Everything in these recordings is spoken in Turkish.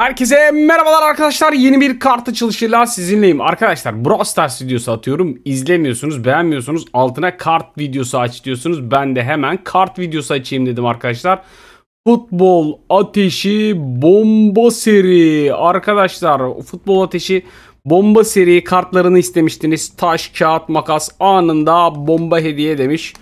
Herkese merhabalar arkadaşlar. Yeni bir kart açılışıyla sizinleyim. Arkadaşlar Brawl Stars videosu atıyorum. izlemiyorsunuz beğenmiyorsunuz. Altına kart videosu aç diyorsunuz. Ben de hemen kart videosu açayım dedim arkadaşlar. Futbol Ateşi Bomba Seri. Arkadaşlar Futbol Ateşi Bomba Seri kartlarını istemiştiniz. Taş, kağıt, makas anında bomba hediye demiş.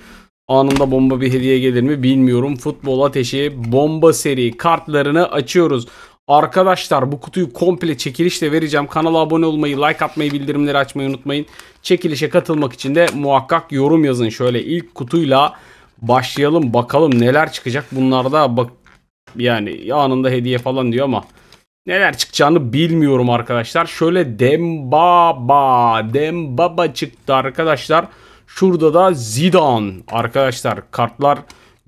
Anında bomba bir hediye gelir mi bilmiyorum. Futbol Ateşi Bomba Seri kartlarını açıyoruz. Arkadaşlar bu kutuyu komple çekilişle vereceğim. Kanala abone olmayı, like atmayı, bildirimleri açmayı unutmayın. Çekilişe katılmak için de muhakkak yorum yazın. Şöyle ilk kutuyla başlayalım. Bakalım neler çıkacak. Bunlarda bak yani anında hediye falan diyor ama neler çıkacağını bilmiyorum arkadaşlar. Şöyle Dembaba, Dembaba çıktı arkadaşlar. Şurada da Zidane arkadaşlar kartlar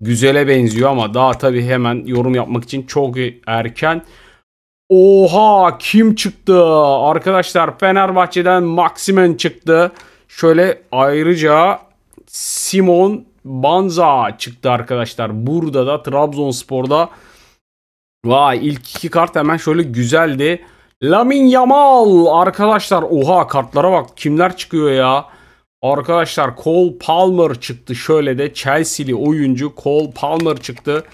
güzele benziyor ama daha tabii hemen yorum yapmak için çok erken. Oha kim çıktı? Arkadaşlar Fenerbahçe'den Maximen çıktı. Şöyle ayrıca Simon Banza çıktı arkadaşlar. Burada da Trabzonspor'da vay ilk iki kart hemen şöyle güzeldi. Lamin Yamal arkadaşlar oha kartlara bak kimler çıkıyor ya. Arkadaşlar Cole Palmer çıktı şöyle de Chelsea'li oyuncu Cole Palmer çıktı.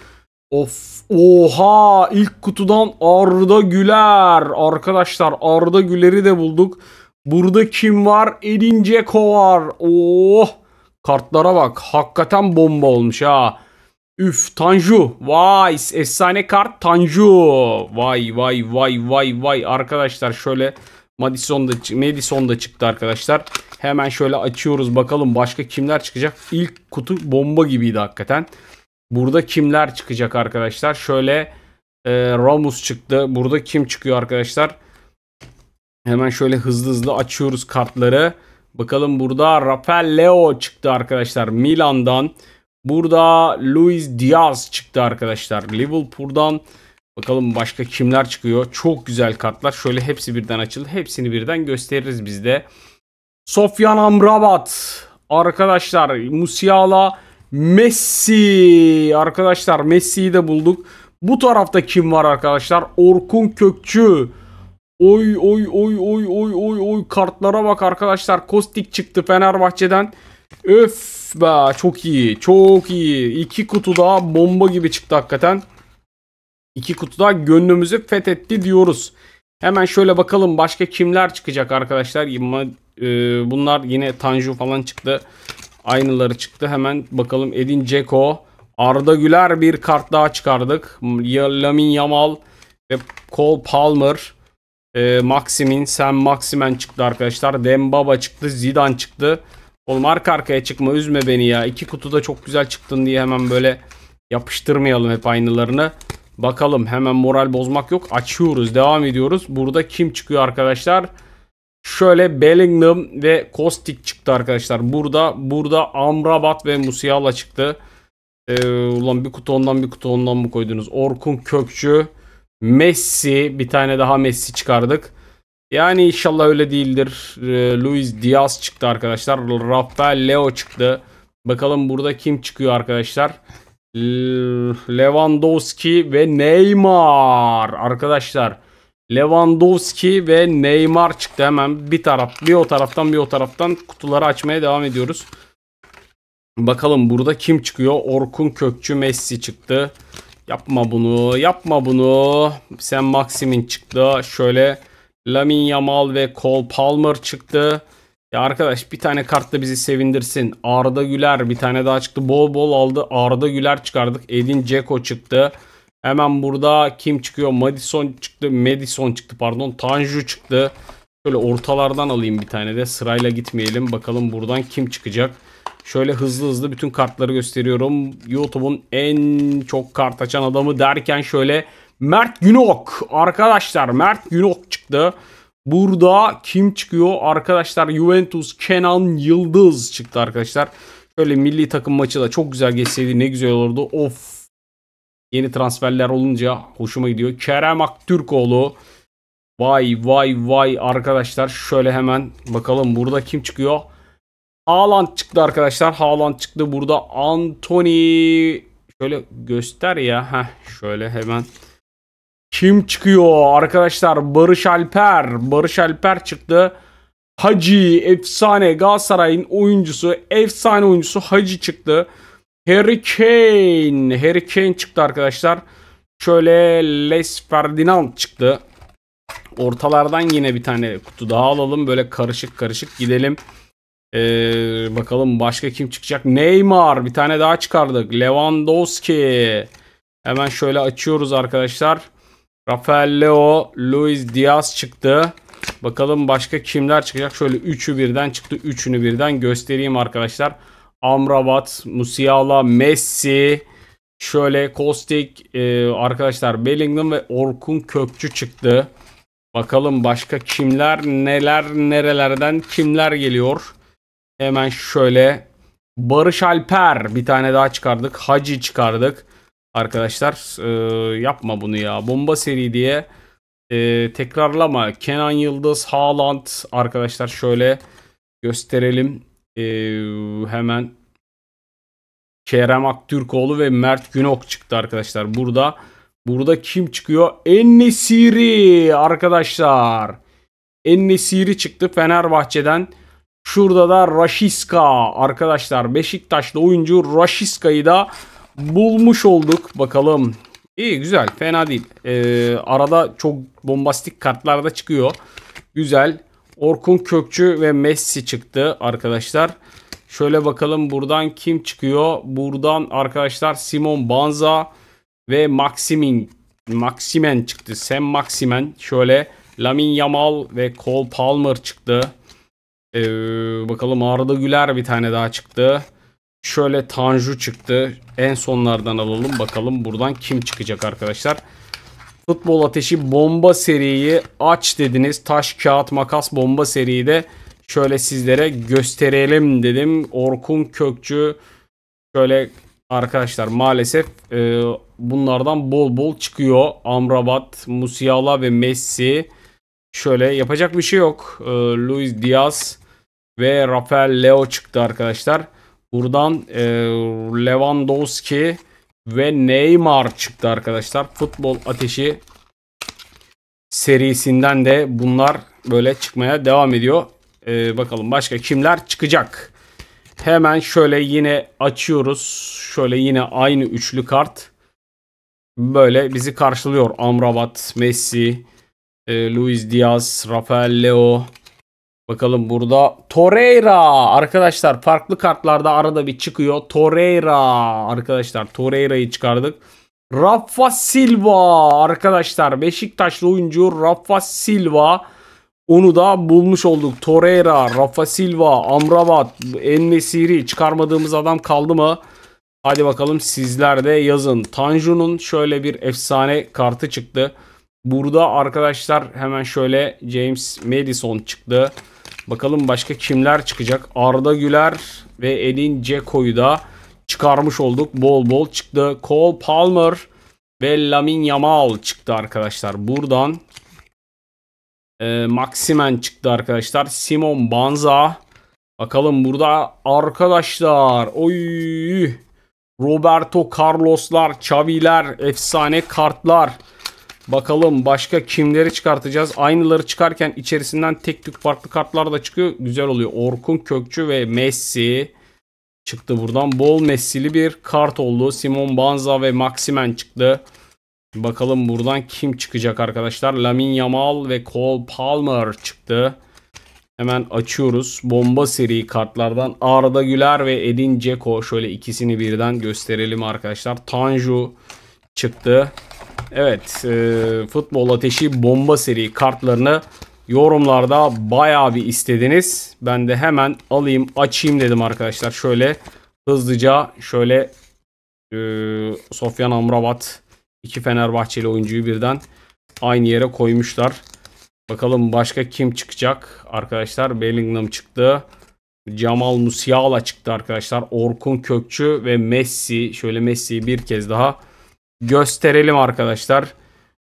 Of oha ilk kutudan Arda Güler. Arkadaşlar Arda Güler'i de bulduk. Burada kim var? Edin Dzeko var. Oh kartlara bak. Hakikaten bomba olmuş ha. Üf Tanju. Vay efsane kart Tanju. Vay vay vay vay vay. Arkadaşlar şöyle Madison da, Madison da çıktı arkadaşlar. Hemen şöyle açıyoruz bakalım başka kimler çıkacak. İlk kutu bomba gibiydi hakikaten. Burada kimler çıkacak arkadaşlar? Şöyle e, Ramus çıktı. Burada kim çıkıyor arkadaşlar? Hemen şöyle hızlı hızlı açıyoruz kartları. Bakalım burada Rafael Leo çıktı arkadaşlar Milan'dan. Burada Luis Diaz çıktı arkadaşlar Liverpool'dan. Bakalım başka kimler çıkıyor. Çok güzel kartlar. Şöyle hepsi birden açıldı. Hepsini birden gösteririz biz de. Sofyan Amrabat. Arkadaşlar Musiala Messi. Arkadaşlar Messi'yi de bulduk. Bu tarafta kim var arkadaşlar? Orkun Kökçü. Oy oy oy oy oy oy oy kartlara bak arkadaşlar. Kostik çıktı Fenerbahçe'den. Öf be çok iyi. Çok iyi. İki kutu daha bomba gibi çıktı hakikaten. İki kutu daha gönlümüzü fethetti diyoruz. Hemen şöyle bakalım başka kimler çıkacak arkadaşlar. E, bunlar yine Tanju falan çıktı. Aynıları çıktı. Hemen bakalım Edin Ceko. Arda Güler bir kart daha çıkardık. Lamin Yamal ve Cole Palmer. E, Maximin, Sam Maximen çıktı arkadaşlar. Dembaba çıktı. Zidane çıktı. Oğlum arka arkaya çıkma üzme beni ya. İki kutuda çok güzel çıktın diye hemen böyle yapıştırmayalım hep aynılarını. Bakalım hemen moral bozmak yok. Açıyoruz. Devam ediyoruz. Burada kim çıkıyor arkadaşlar? Arkadaşlar. Şöyle Bellingham ve Kostik çıktı arkadaşlar. Burada burada Amrabat ve Musiala çıktı. Ee, ulan bir kutu ondan bir kutu ondan mı koydunuz? Orkun Kökçü, Messi bir tane daha Messi çıkardık. Yani inşallah öyle değildir. Ee, Luis Diaz çıktı arkadaşlar. Rafael Leo çıktı. Bakalım burada kim çıkıyor arkadaşlar? L Lewandowski ve Neymar arkadaşlar. Lewandowski ve Neymar çıktı hemen bir taraf bir o taraftan bir o taraftan kutuları açmaya devam ediyoruz. Bakalım burada kim çıkıyor? Orkun Kökçü Messi çıktı. Yapma bunu, yapma bunu. Sen Maximin çıktı. Şöyle Lamin Yamal ve Cole Palmer çıktı. Ya arkadaş bir tane kart da bizi sevindirsin. Arda Güler bir tane daha çıktı. Bol bol aldı. Arda Güler çıkardık. Edin Ceko çıktı. Hemen burada kim çıkıyor? Madison çıktı. Madison çıktı pardon. Tanju çıktı. Şöyle ortalardan alayım bir tane de. Sırayla gitmeyelim. Bakalım buradan kim çıkacak. Şöyle hızlı hızlı bütün kartları gösteriyorum. YouTube'un en çok kart açan adamı derken şöyle Mert Günok. Arkadaşlar Mert Günok çıktı. Burada kim çıkıyor? Arkadaşlar Juventus Kenan Yıldız çıktı arkadaşlar. Şöyle milli takım maçı da çok güzel geçseydi ne güzel olurdu. Of Yeni transferler olunca hoşuma gidiyor. Kerem Aktürkoğlu. Vay vay vay arkadaşlar. Şöyle hemen bakalım burada kim çıkıyor? Haaland çıktı arkadaşlar. Haaland çıktı. Burada Anthony şöyle göster ya. Heh, şöyle hemen kim çıkıyor arkadaşlar? Barış Alper. Barış Alper çıktı. Hacı efsane Galatasaray'ın oyuncusu, efsane oyuncusu Hacı çıktı. Harry Kane. Harry Kane çıktı arkadaşlar. Şöyle Les Ferdinand çıktı. Ortalardan yine bir tane kutu daha alalım. Böyle karışık karışık gidelim. Ee, bakalım başka kim çıkacak? Neymar. Bir tane daha çıkardık. Lewandowski. Hemen şöyle açıyoruz arkadaşlar. Rafael Leo, Luis Diaz çıktı. Bakalım başka kimler çıkacak? Şöyle üçü birden çıktı. Üçünü birden göstereyim arkadaşlar. Arkadaşlar. Amrabat, Musiala, Messi, şöyle Kostik, e, arkadaşlar Bellingham ve Orkun Kökçü çıktı. Bakalım başka kimler, neler, nerelerden kimler geliyor. Hemen şöyle Barış Alper bir tane daha çıkardık. Hacı çıkardık. Arkadaşlar e, yapma bunu ya. Bomba seri diye e, tekrarlama. Kenan Yıldız, Haaland arkadaşlar şöyle gösterelim. E, hemen Kerem Aktürkoğlu ve Mert Günok çıktı arkadaşlar. Burada burada kim çıkıyor? Ennesiri arkadaşlar. Ennesiri çıktı Fenerbahçe'den. Şurada da Raşiska arkadaşlar. Beşiktaşlı oyuncu Raşiska'yı da bulmuş olduk. Bakalım. İyi güzel fena değil. Ee, arada çok bombastik kartlar da çıkıyor. Güzel. Orkun Kökçü ve Messi çıktı arkadaşlar. Şöyle bakalım buradan kim çıkıyor? Buradan arkadaşlar Simon Banza ve Maximin Maximen çıktı. Sam Maximen şöyle Lamin Yamal ve Cole Palmer çıktı. Ee, bakalım Arda Güler bir tane daha çıktı. Şöyle Tanju çıktı. En sonlardan alalım. Bakalım buradan kim çıkacak arkadaşlar. Futbol Ateşi bomba seriyi aç dediniz. Taş, kağıt, makas bomba seriyi de şöyle sizlere gösterelim dedim. Orkun Kökçü şöyle arkadaşlar maalesef e, bunlardan bol bol çıkıyor. Amrabat, Musiala ve Messi. Şöyle yapacak bir şey yok. E, Luis Diaz ve Rafael Leo çıktı arkadaşlar. Buradan e, Lewandowski ve Neymar çıktı arkadaşlar. Futbol ateşi serisinden de bunlar böyle çıkmaya devam ediyor. Ee, bakalım başka kimler çıkacak? Hemen şöyle yine açıyoruz. Şöyle yine aynı üçlü kart. Böyle bizi karşılıyor. Amrabat, Messi, e, Luis Diaz, Rafael Leo. Bakalım burada Torreira arkadaşlar farklı kartlarda arada bir çıkıyor. Torreira arkadaşlar Torreira'yı çıkardık. Rafa Silva arkadaşlar Beşiktaşlı oyuncu Rafa Silva onu da bulmuş olduk. Torreira, Rafa Silva, Amrabat, Ennesiri çıkarmadığımız adam kaldı mı? Hadi bakalım sizler de yazın. Tanju'nun şöyle bir efsane kartı çıktı. Burada arkadaşlar hemen şöyle James Madison çıktı. Bakalım başka kimler çıkacak? Arda Güler ve Edin Ceko'yu da çıkarmış olduk. Bol bol çıktı. Cole Palmer ve Lamin Yamal çıktı arkadaşlar. Buradan e, Maximen çıktı arkadaşlar. Simon Banza. Bakalım burada arkadaşlar. Oy. Roberto Carlos'lar, Xavi'ler, efsane kartlar. Bakalım başka kimleri çıkartacağız. Aynıları çıkarken içerisinden tek tük farklı kartlar da çıkıyor. Güzel oluyor. Orkun Kökçü ve Messi çıktı buradan. Bol Messi'li bir kart oldu. Simon Banza ve Maximen çıktı. Bakalım buradan kim çıkacak arkadaşlar. Lamin Yamal ve Cole Palmer çıktı. Hemen açıyoruz. Bomba seri kartlardan Arda Güler ve Edin Ceko. Şöyle ikisini birden gösterelim arkadaşlar. Tanju çıktı. Evet e, futbol ateşi bomba seri kartlarını yorumlarda bayağı bir istediniz. Ben de hemen alayım açayım dedim arkadaşlar. Şöyle hızlıca şöyle e, Sofyan Amrabat İki Fenerbahçeli oyuncuyu birden aynı yere koymuşlar. Bakalım başka kim çıkacak arkadaşlar. Bellingham çıktı. Jamal Musiala çıktı arkadaşlar. Orkun Kökçü ve Messi. Şöyle Messi'yi bir kez daha gösterelim arkadaşlar.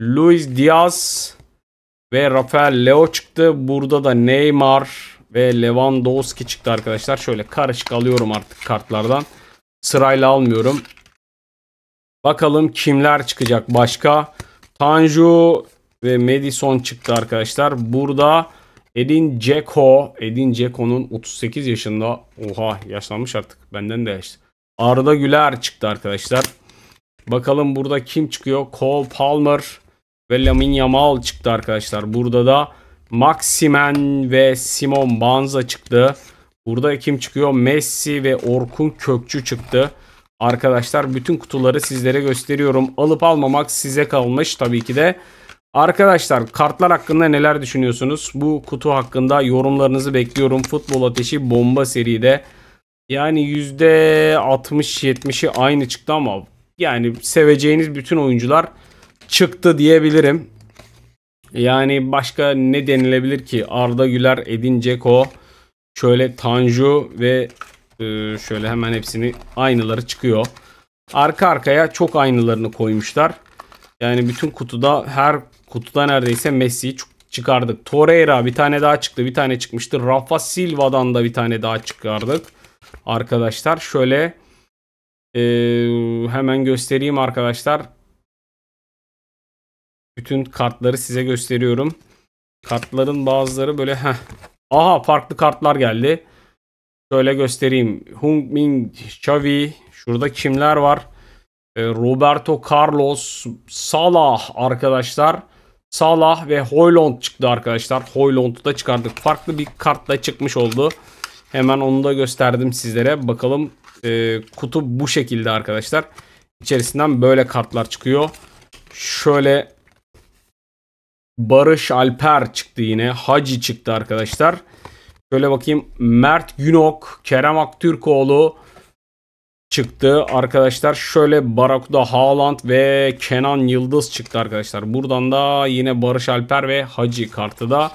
Luis Diaz ve Rafael Leo çıktı. Burada da Neymar ve Lewandowski çıktı arkadaşlar. Şöyle karışık alıyorum artık kartlardan. Sırayla almıyorum. Bakalım kimler çıkacak başka. Tanju ve Madison çıktı arkadaşlar. Burada Edin Ceko. Edin Ceko'nun 38 yaşında. Oha yaşlanmış artık. Benden de yaşlı. Arda Güler çıktı arkadaşlar. Bakalım burada kim çıkıyor? Cole Palmer ve Lamin Yamal çıktı arkadaşlar. Burada da Maximen ve Simon Banza çıktı. Burada kim çıkıyor? Messi ve Orkun Kökçü çıktı. Arkadaşlar bütün kutuları sizlere gösteriyorum. Alıp almamak size kalmış tabii ki de. Arkadaşlar kartlar hakkında neler düşünüyorsunuz? Bu kutu hakkında yorumlarınızı bekliyorum. Futbol Ateşi bomba seride. Yani %60-70'i aynı çıktı ama yani seveceğiniz bütün oyuncular çıktı diyebilirim. Yani başka ne denilebilir ki? Arda Güler, Edin Dzeko, şöyle Tanju ve ee, şöyle hemen hepsini aynıları çıkıyor. Arka arkaya çok aynılarını koymuşlar. Yani bütün kutuda her kutuda neredeyse Messi'yi çıkardık. Torreira bir tane daha çıktı. Bir tane çıkmıştı. Rafa Silva'dan da bir tane daha çıkardık. Arkadaşlar şöyle e, hemen göstereyim arkadaşlar. Bütün kartları size gösteriyorum. Kartların bazıları böyle heh. Aha farklı kartlar geldi. Şöyle göstereyim. Hung Min Chavi. Şurada kimler var? E, Roberto Carlos, Salah arkadaşlar. Salah ve Hoylund çıktı arkadaşlar. Hoylund'u da çıkardık. Farklı bir kartla çıkmış oldu. Hemen onu da gösterdim sizlere. Bakalım e, kutu bu şekilde arkadaşlar. İçerisinden böyle kartlar çıkıyor. Şöyle Barış Alper çıktı yine. Hacı çıktı arkadaşlar. Şöyle bakayım. Mert Günok, Kerem Aktürkoğlu çıktı. Arkadaşlar şöyle Barakuda Haaland ve Kenan Yıldız çıktı arkadaşlar. Buradan da yine Barış Alper ve Hacı kartı da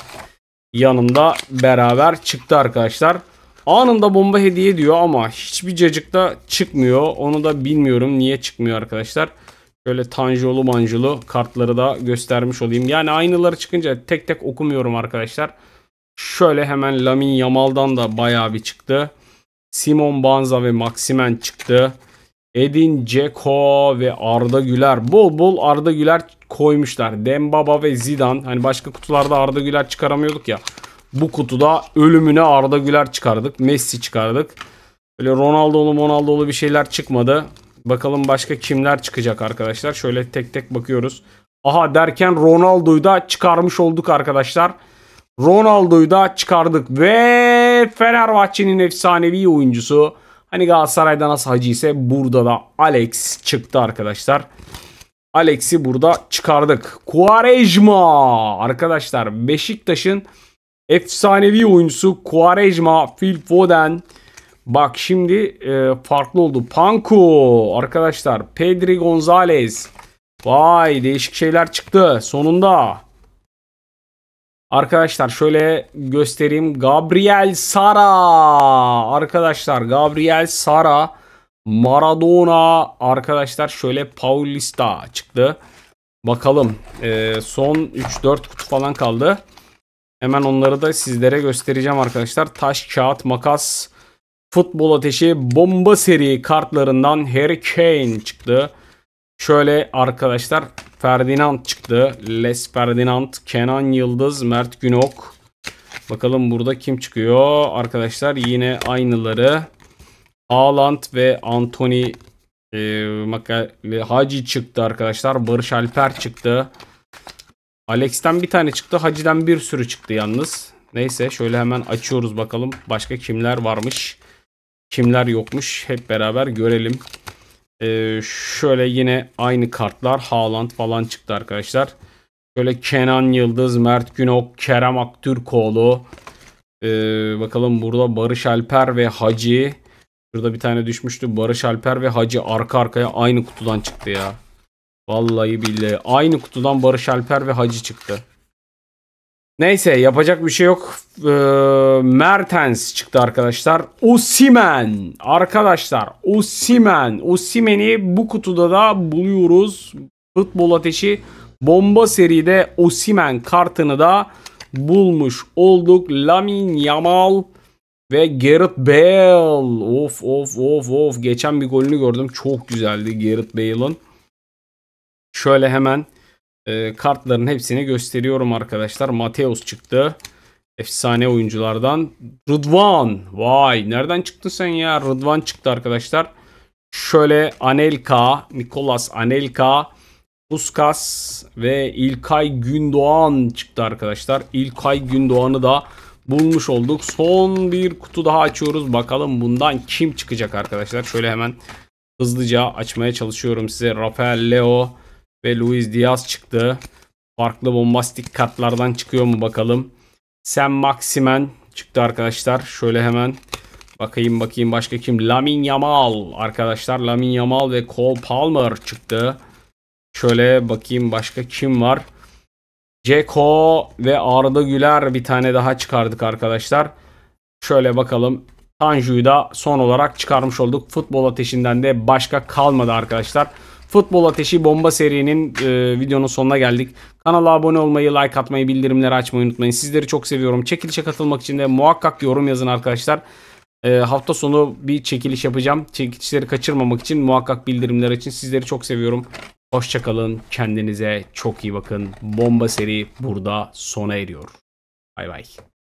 yanımda beraber çıktı arkadaşlar. Anında bomba hediye diyor ama hiçbir cacık da çıkmıyor. Onu da bilmiyorum niye çıkmıyor arkadaşlar. Şöyle tanjolu manjolu kartları da göstermiş olayım. Yani aynıları çıkınca tek tek okumuyorum arkadaşlar. Şöyle hemen Lamin Yamal'dan da bayağı bir çıktı. Simon Banza ve Maximen çıktı. Edin Ceko ve Arda Güler. Bol bol Arda Güler koymuşlar. Dembaba ve Zidane. Hani başka kutularda Arda Güler çıkaramıyorduk ya. Bu kutuda ölümüne Arda Güler çıkardık. Messi çıkardık. Böyle Ronaldo'lu Ronaldo'lu bir şeyler çıkmadı. Bakalım başka kimler çıkacak arkadaşlar. Şöyle tek tek bakıyoruz. Aha derken Ronaldo'yu da çıkarmış olduk arkadaşlar. Ronaldo'yu da çıkardık ve Fenerbahçe'nin efsanevi oyuncusu hani Galatasaray'da nasıl Hacı ise burada da Alex çıktı arkadaşlar. Alex'i burada çıkardık. Quaresma arkadaşlar Beşiktaş'ın efsanevi oyuncusu Quaresma, Phil Foden. Bak şimdi e, farklı oldu. Panku arkadaşlar Pedri Gonzalez. Vay değişik şeyler çıktı sonunda. Arkadaşlar şöyle göstereyim. Gabriel Sara. Arkadaşlar Gabriel Sara. Maradona. Arkadaşlar şöyle Paulista çıktı. Bakalım. Ee, son 3-4 kutu falan kaldı. Hemen onları da sizlere göstereceğim arkadaşlar. Taş, kağıt, makas, futbol ateşi, bomba seri kartlarından Harry Kane çıktı. Şöyle arkadaşlar Ferdinand çıktı. Les Ferdinand, Kenan Yıldız, Mert Günok. Bakalım burada kim çıkıyor? Arkadaşlar yine aynıları. Haaland ve Anthony e, Hacı çıktı arkadaşlar. Barış Alper çıktı. Alex'ten bir tane çıktı. Hacı'den bir sürü çıktı yalnız. Neyse şöyle hemen açıyoruz bakalım. Başka kimler varmış? Kimler yokmuş? Hep beraber görelim. Ee, şöyle yine aynı kartlar. Haaland falan çıktı arkadaşlar. Şöyle Kenan Yıldız, Mert Günok, Kerem Aktürkoğlu. Ee, bakalım burada Barış Alper ve Hacı. Şurada bir tane düşmüştü. Barış Alper ve Hacı arka arkaya aynı kutudan çıktı ya. Vallahi billahi. Aynı kutudan Barış Alper ve Hacı çıktı. Neyse yapacak bir şey yok. Ee, Mertens çıktı arkadaşlar. Osimen. Arkadaşlar Osimen. Osimen'i bu kutuda da buluyoruz. Futbol ateşi bomba seride Osimen kartını da bulmuş olduk. Lamin Yamal ve Gareth Bale. Of of of of. Geçen bir golünü gördüm. Çok güzeldi Gareth Bale'ın. Şöyle hemen e, kartların hepsini gösteriyorum arkadaşlar. Mateus çıktı. Efsane oyunculardan. Rıdvan. Vay nereden çıktın sen ya? Rıdvan çıktı arkadaşlar. Şöyle Anelka, Nikolas Anelka, Puskas ve İlkay Gündoğan çıktı arkadaşlar. İlkay Gündoğan'ı da bulmuş olduk. Son bir kutu daha açıyoruz. Bakalım bundan kim çıkacak arkadaşlar. Şöyle hemen hızlıca açmaya çalışıyorum size. Rafael Leo, ve Luis Diaz çıktı. Farklı bombastik kartlardan çıkıyor mu bakalım. Sam Maximen çıktı arkadaşlar. Şöyle hemen bakayım bakayım başka kim? Lamin Yamal arkadaşlar. Lamin Yamal ve Cole Palmer çıktı. Şöyle bakayım başka kim var? Ceko ve Arda Güler bir tane daha çıkardık arkadaşlar. Şöyle bakalım. Tanju'yu da son olarak çıkarmış olduk. Futbol ateşinden de başka kalmadı arkadaşlar. Futbol Ateşi Bomba serinin e, videonun sonuna geldik. Kanala abone olmayı, like atmayı, bildirimleri açmayı unutmayın. Sizleri çok seviyorum. Çekilişe katılmak için de muhakkak yorum yazın arkadaşlar. E, hafta sonu bir çekiliş yapacağım. Çekilişleri kaçırmamak için muhakkak bildirimler için sizleri çok seviyorum. Hoşçakalın. Kendinize çok iyi bakın. Bomba seri burada sona eriyor. Bay bay.